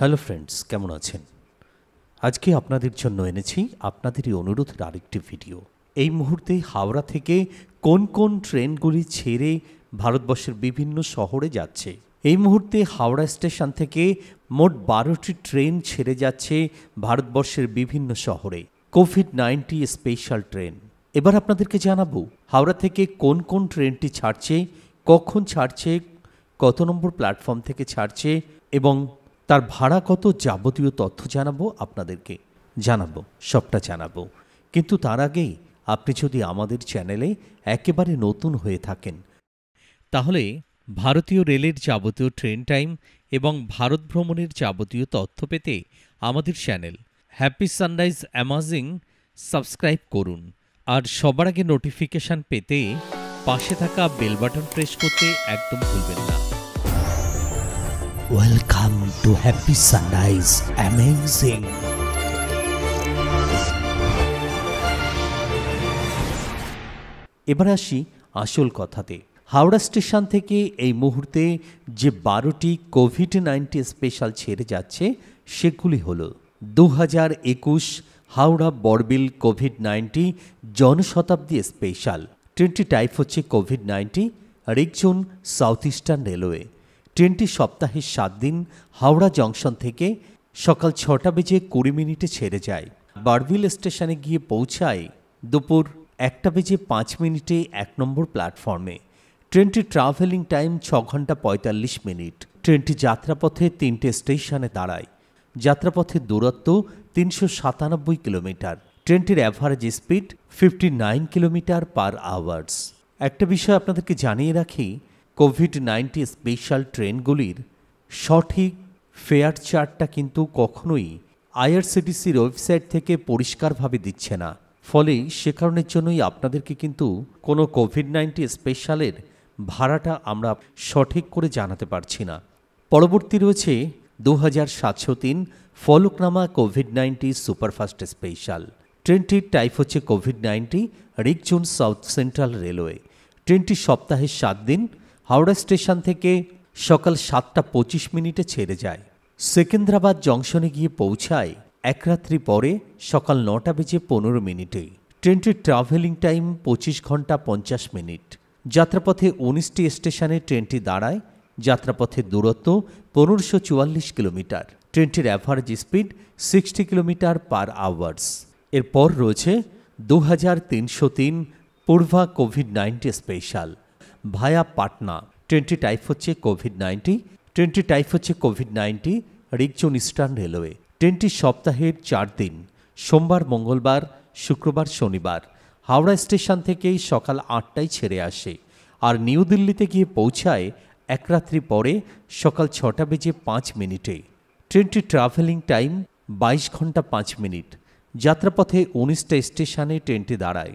hello friends কেমন আছেন আজকে আপনাদের জন্য এনেছি আপনাদেরই অনুরোধের আরেকটি ভিডিও এই মুহূর্তে হাওড়া থেকে কোন কোন ট্রেনগুলি ছেড়ে ভারতবর্ষের বিভিন্ন শহরে যাচ্ছে এই মুহূর্তে হাওড়া স্টেশন থেকে মোট বারোটি ট্রেন ছেড়ে যাচ্ছে ভারতবর্ষের বিভিন্ন শহরে কোভিড নাইন্টি স্পেশাল ট্রেন এবার আপনাদেরকে জানাবো হাওড়া থেকে কোন কোন ট্রেনটি ছাড়ছে কখন ছাড়ছে কত নম্বর প্ল্যাটফর্ম থেকে ছাড়ছে এবং তার ভাড়া কত যাবতীয় তথ্য জানাবো আপনাদেরকে জানাবো সবটা জানাবো কিন্তু তার আগেই আপনি যদি আমাদের চ্যানেলে একেবারে নতুন হয়ে থাকেন তাহলে ভারতীয় রেলের যাবতীয় ট্রেন টাইম এবং ভারত ভ্রমণের যাবতীয় তথ্য পেতে আমাদের channel happy sunrise amazing subscribe করুন আর সবার আগে নোটিফিকেশান পেতে পাশে থাকা বেল বাটন প্রেস করতে একদম ভুলবেন না welcome to happy sunrise amazing এবার আসি আসল কথাতে হাওড়া স্টেশন থেকে এই মুহূর্তে যে বারোটি কোভিড নাইন্টিন স্পেশাল ছেড়ে যাচ্ছে সেগুলি হল দু হাজার একুশ Howrah Barbil covid ninety Janshatabdi special ট্রেনটি টাইপ হচ্ছে কোভিড আর একজন সাউথ ইস্টার্ন রেলওয়ে ট্রেনটি সপ্তাহে সাত দিন হাওড়া জংশন থেকে সকাল ছটা বেজে কুড়ি মিনিটে ছেড়ে যায় বারবিল স্টেশনে গিয়ে পৌঁছায় দুপুর একটা বেজে পাঁচ মিনিটে এক নম্বর প্ল্যাটফর্মে ট্রেনটির ট্রাভেলিং টাইম ছ ঘন্টা পঁয়তাল্লিশ মিনিট ট্রেনটি যাত্রাপথে তিনটে স্টেশনে দাঁড়ায় যাত্রাপথের দূরত্ব তিনশো সাতানব্বই কিলোমিটার ট্রেনটির average speed fifty nine kilometre per hours একটা বিষয় আপনাদেরকে জানিয়ে রাখি কোভিড নাইনটি স্পেশাল ট্রেনগুলির সঠিক ফেয়ার চার্টটা কিন্তু কখনোই আইআরসিটিসির ওয়েবসাইট থেকে পরিষ্কারভাবে দিচ্ছে না ফলে সে কারণের জন্যই আপনাদেরকে কিন্তু কোনো কোভিড নাইনটি স্পেশালের ভাড়াটা আমরা সঠিক করে জানাতে পারছি না পরবর্তী রয়েছে দু হাজার সাতশো তিন Falaknuma covid ninety superfast special ট্রেনটির টাইপ হচ্ছে কোভিড নাইনটি রিকজোন সাউথ সেন্ট্রাল রেলওয়ে ট্রেনটি সপ্তাহে সাত দিন হাওড়া স্টেশন থেকে সকাল সাতটা পঁচিশ মিনিটে ছেড়ে যায় সেকেন্দ্রাবাদ জংশনে গিয়ে পৌঁছায় এক রাত্রি পরে সকাল নটা বেজে পনেরো মিনিটেই ট্রেনটির ট্রাভেলিং টাইম পঁচিশ ঘন্টা পঞ্চাশ মিনিট যাত্রাপথে উনিশটি স্টেশনে ট্রেনটি দাঁড়ায় যাত্রাপথের দূরত্ব পনেরোশো চুয়াল্লিশ কিলোমিটার ট্রেনটির average speed sixty kilometre per hours এরপর রয়েছে দু হাজার তিনশো তিন Poorva covid nineteen special via Patna ট্রেনটি টাইপ হচ্ছে কোভিড নাইন্টি ট্রেনটি টাইপ হচ্ছে কোভিড নাইনটি রিকজন ইস্টার্ন রেলওয়ে ট্রেনটি সপ্তাহের চার দিন সোমবার মঙ্গলবার শুক্রবার শনিবার হাওড়া স্টেশন থেকেই সকাল আটটায় ছেড়ে আসে আর নিউ দিল্লিতে গিয়ে পৌঁছায় এক রাত্রি পরে সকাল ছটা বেজে পাঁচ মিনিটে ট্রেনটি ট্রাভেলিং টাইম বাইশ ঘন্টা পাঁচ মিনিট যাত্রাপথে উনিশটা স্টেশনে ট্রেনটি দাঁড়ায়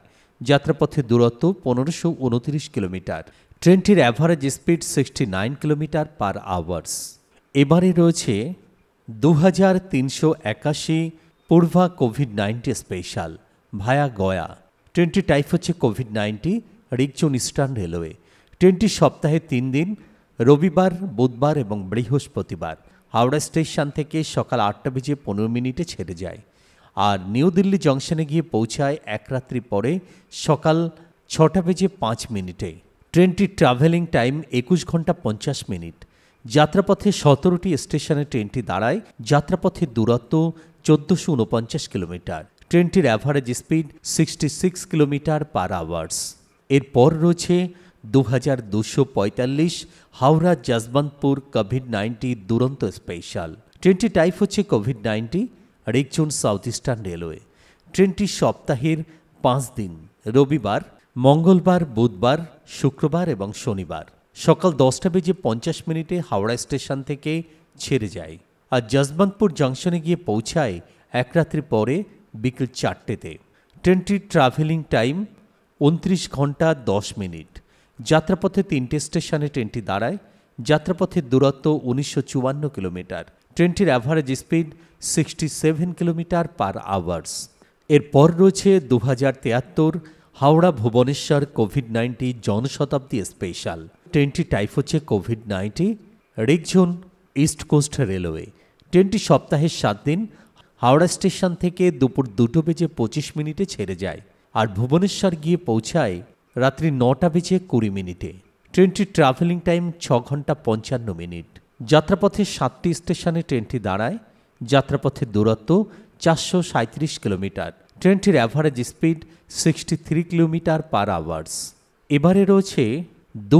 যাত্রাপথের দূরত্ব পনেরোশো উনত্রিশ কিলোমিটার ট্রেনটির average speed sixty nine kilometre per hours এবারে রয়েছে দু হাজার তিনশো একাশি Poorva covid ninety special via Gaya ট্রেনটি টাইপ হচ্ছে কোভিড নাইনটি রিকচুন ইস্টার্ন রেলওয়ে ট্রেনটি সপ্তাহে তিন দিন রবিবার বুধবার এবং বৃহস্পতিবার হাওড়া স্টেশন থেকে সকাল আটটা বেজে পনেরো মিনিটে ছেড়ে যায় আর নিউ দিল্লি জংশনে গিয়ে পৌঁছায় এক রাত্রি পরে সকাল ছটা বেজে পাঁচ মিনিটে ট্রেনটির ট্রাভেলিং টাইম একুশ ঘন্টা পঞ্চাশ মিনিট যাত্রাপথে সতেরোটি স্টেশনে ট্রেনটি দাঁড়ায় যাত্রাপথের দূরত্ব চোদ্দোশো উনপঞ্চাশ কিলোমিটার ট্রেনটির average speed sixty six kilometre per hours এরপর রয়েছে দু হাজার দুশো পঁয়তাল্লিশ Howrah Yesvantpur covid ninety Duronto special ট্রেনটি টাইপ হচ্ছে কোভিড নাইনটি রিকচুন সাউথ ইস্টার্ন রেলওয়ে ট্রেনটি সপ্তাহের পাঁচ দিন রবিবার মঙ্গলবার বুধবার শুক্রবার এবং শনিবার সকাল দশটা বেজে পঞ্চাশ মিনিটে হাওড়া স্টেশন থেকে ছেড়ে যায় আর যশবন্তপুর জাংশনে গিয়ে পৌঁছায় এক রাত্রি পরে বিকেল চারটেতে ট্রেনটির ট্রাভেলিং টাইম উনত্রিশ ঘন্টা দশ মিনিট যাত্রাপথে তিনটে স্টেশনে ট্রেনটি দাঁড়ায় যাত্রাপথের দূরত্ব উনিশশো কিলোমিটার ট্রেনটির average speed sixty seven kilometre per hours এরপর রয়েছে দু Howrah Bhubaneswar covid ninety Janshatabdi special ট্রেনটি টাইপ হচ্ছে কোভিড নাইন্টি রিকঝুন ইস্ট কোস্ট রেলওয়ে ট্রেনটি সপ্তাহের সাত দিন হাওড়া স্টেশন থেকে দুপুর দুটো বেজে পঁচিশ মিনিটে ছেড়ে যায় আর ভুবনেশ্বর গিয়ে পৌঁছায় রাত্রি নটা বেজে কুড়ি মিনিটে ট্রেনটি ট্রাভেলিং টাইম ছ ঘন্টা পঞ্চান্ন মিনিট যাত্রাপথে সাতটি স্টেশনে ট্রেনটি দাঁড়ায় যাত্রাপথের দূরত্ব চারশো সাঁত্রিশ কিলোমিটার ট্রেনটির average speed sixty three kilometre per hours এবারে রয়েছে দু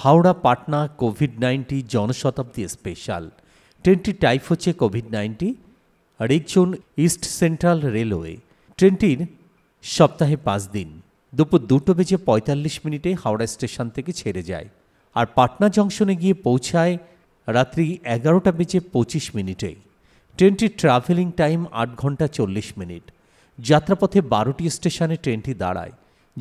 Howrah Patna covid ninety Janshatabdi special ট্রেনটির টাইপ হচ্ছে কোভিড নাইন্টি একজন ইস্ট সেন্ট্রাল রেলওয়ে ট্রেনটির সপ্তাহে পাঁচ দিন দুপুর দুটো বেজে পঁয়তাল্লিশ মিনিটে হাওড়া স্টেশন থেকে ছেড়ে যায় আর পাটনা জংশনে গিয়ে পৌঁছায় রাত্রি এগারোটা বেজে পঁচিশ মিনিটেই ট্রেনটির ট্রাভেলিং টাইম আট ঘন্টা চল্লিশ মিনিট যাত্রাপথে বারোটি স্টেশনে ট্রেনটি দাঁড়ায়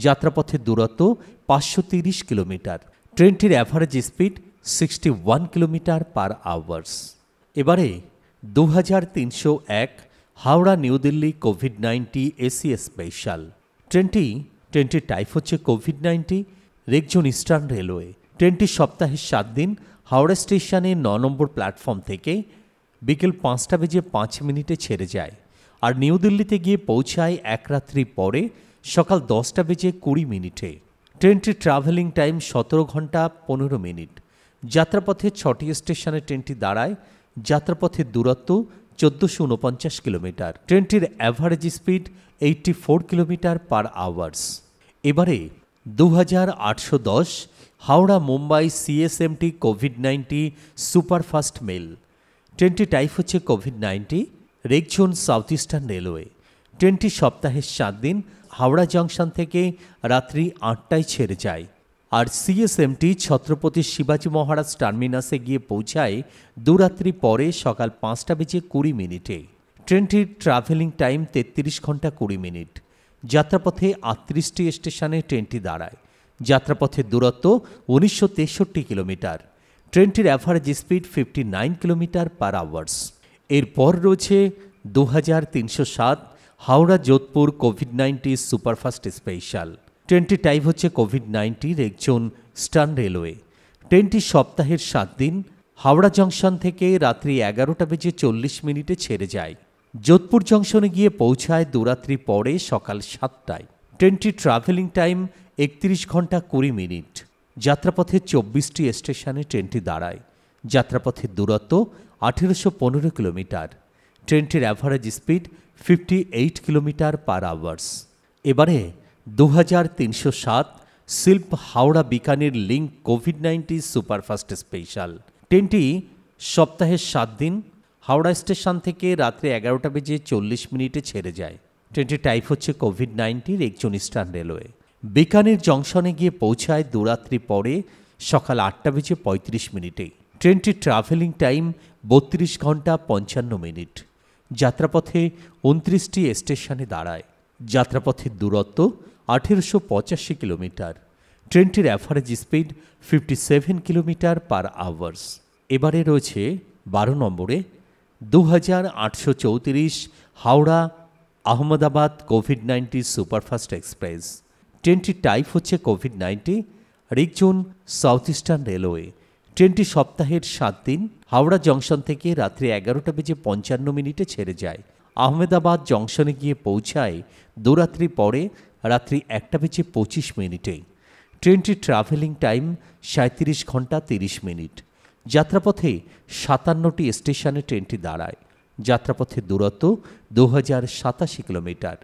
যাত্রাপথে দূরত্ব পাঁচশো তিরিশ কিলোমিটার ট্রেনটির average speed sixty one kilometre per hours এবারে দু হাজার তিনশো এক Howrah new Delhi covid ninety AC special ট্রেনটি ট্রেনটির টাইপ হচ্ছে কোভিড নাইনটি রেকজন ইস্টার্ন রেলওয়ে ট্রেনটি সপ্তাহে সাত দিন হাওড়া স্টেশনের ন নম্বর প্ল্যাটফর্ম থেকে বিকেল পাঁচটা বেজে পাঁচ মিনিটে ছেড়ে যায় আর নিউ দিল্লিতে গিয়ে পৌঁছায় এক রাত্রি পরে সকাল দশটা বেজে কুড়ি মিনিটে ট্রেনটির ট্রাভেলিং টাইম সতেরো ঘন্টা পনেরো মিনিট যাত্রাপথে ছটি স্টেশনে ট্রেনটি দাঁড়ায় যাত্রাপথের দূরত্ব চোদ্দোশো উনপঞ্চাশ কিলোমিটার ট্রেনটির average speed eighty four kilometre per hours এবারে দু হাজার আটশো দশ Howrah Mumbai CSMT covid ninety superfast mail ট্রেনটি টাইপ হচ্ছে কোভিড নাইনটি রেগজোন সাউথ ইস্টার্ন রেলওয়ে ট্রেনটি সপ্তাহের সাত দিন হাওড়া জংশন থেকে রাত্রি আটটায় ছেড়ে যায় আর সিএসএমটি ছত্রপতি শিবাজি মহারাজ টার্মিনাসে গিয়ে পৌঁছায় দুরাত্রি পরে সকাল পাঁচটা বেজে কুড়ি মিনিটে ট্রেনটির ট্রাভেলিং টাইম তেত্রিশ ঘন্টা কুড়ি মিনিট যাত্রাপথে আটত্রিশটি স্টেশনে ট্রেনটি দাঁড়ায় যাত্রাপথের দূরত্ব উনিশশো কিলোমিটার ট্রেনটির average speed fifty nine kilometre per hours এরপর রয়েছে দু সাত Howrah Jodhpur covid nineteen superfast special ট্রেনটি টাইপ হচ্ছে কোভিড নাইন্টির একজন স্টান রেলওয়ে ট্রেনটি সপ্তাহের সাত দিন হাওড়া জংশন থেকে রাত্রি এগারোটা বেজে চল্লিশ মিনিটে ছেড়ে যায় যোধপুর জংশনে গিয়ে পৌঁছায় দুরাত্রি পরে সকাল সাতটায় ট্রেনটি ট্রাভেলিং টাইম একত্রিশ ঘন্টা কুড়ি মিনিট যাত্রাপথে চব্বিশটি স্টেশনে ট্রেনটি দাঁড়ায় যাত্রাপথের দূরত্ব আঠেরোশো পনেরো কিলোমিটার ট্রেনটির average speed fifty eight kilometre per hours এবারে দু হাজার তিনশো সাত শিল্প Howrah Bikaner link covid nineteen superfast special ট্রেনটি সপ্তাহে সাত দিন হাওড়া স্টেশন থেকে রাত্রে এগারোটা বেজে চল্লিশ মিনিটে ছেড়ে যায় ট্রেনটির টাইপ হচ্ছে কোভিড নাইন্টিন একজন ইস্টার্ন রেলওয়ে বিকানের জংশনে গিয়ে পৌঁছায় দুরাত্রি পরে সকাল আটটা বেজে পঁয়ত্রিশ মিনিটে ট্রেনটির ট্রাভেলিং টাইম বত্রিশ ঘন্টা পঞ্চান্ন মিনিট যাত্রাপথে উনত্রিশটি স্টেশনে দাঁড়ায় যাত্রাপথের দূরত্ব আঠেরোশো পঁচাশি কিলোমিটার ট্রেনটির average speed fifty seven kilometre per hours এবারে রয়েছে বারো নম্বরে দু হাজার আটশো চৌত্রিশ Howrah Ahmedabad covid nineteen superfast express ট্রেনটির টাইপ হচ্ছে কোভিড নাইন্টি রিকজোন সাউথ ইস্টার্ন রেলওয়ে ট্রেনটি সপ্তাহের সাত দিন হাওড়া জংশন থেকে রাত্রি এগারোটা বেজে পঞ্চান্ন মিনিটে ছেড়ে যায় আহমেদাবাদ জংশনে গিয়ে পৌঁছায় দুরাত্রি পরে রাত্রি একটা বেজে পঁচিশ মিনিটে ট্রেনটির ট্রাভেলিং টাইম সাঁত্রিশ ঘন্টা তিরিশ মিনিট যাত্রাপথে সাতান্নটি স্টেশনে ট্রেনটি দাঁড়ায় যাত্রাপথের দূরত্ব দু কিলোমিটার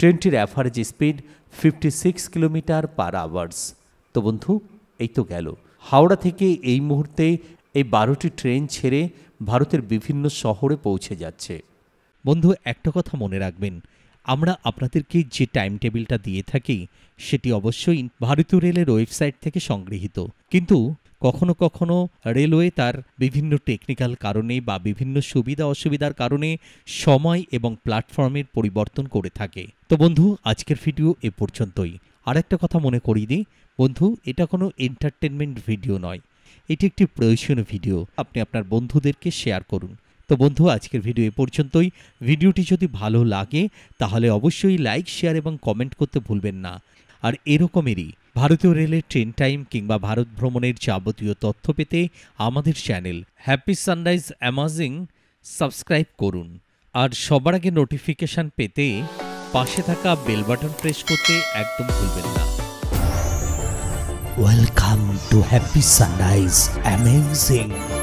ট্রেনটির average speed fifty six kilometre per hours তো বন্ধু এই তো গেল হাওড়া থেকে এই মুহূর্তে এই বারোটি ট্রেন ছেড়ে ভারতের বিভিন্ন শহরে পৌঁছে যাচ্ছে বন্ধু একটা কথা মনে রাখবেন আমরা আপনাদেরকে যে টাইম টেবিলটা দিয়ে থাকি সেটি অবশ্যই ভারতীয় রেলের ওয়েবসাইট থেকে সংগৃহীত কিন্তু কখনো কখনো রেলওয়ে তার বিভিন্ন টেকনিক্যাল কারণে বা বিভিন্ন সুবিধা অসুবিধার কারণে সময় এবং প্ল্যাটফর্মের পরিবর্তন করে থাকে তো বন্ধু আজকের ভিডিও এ পর্যন্তই আর একটা কথা মনে করিয়ে দিই বন্ধু এটা কোনো এন্টারটেনমেন্ট ভিডিও নয় এটি একটি প্রয়োজনীয় ভিডিও আপনি আপনার বন্ধুদেরকে শেয়ার করুন তো বন্ধু আজকের ভিডিও এ পর্যন্তই ভিডিওটি যদি ভালো লাগে তাহলে অবশ্যই লাইক শেয়ার এবং কমেন্ট করতে ভুলবেন না আর এরকমেরই ভারতীয় রেলের ট্রেন টাইম কিংবা ভারত ভ্রমণের যাবতীয় তথ্য পেতে আমাদের channel happy sunrise amazing subscribe করুন আর সবার আগে নোটিফিকেশান পেতে পাশে থাকা বেল বাটন প্রেস করতে একদম ভুলবেন না welcome to happy sunrise amazing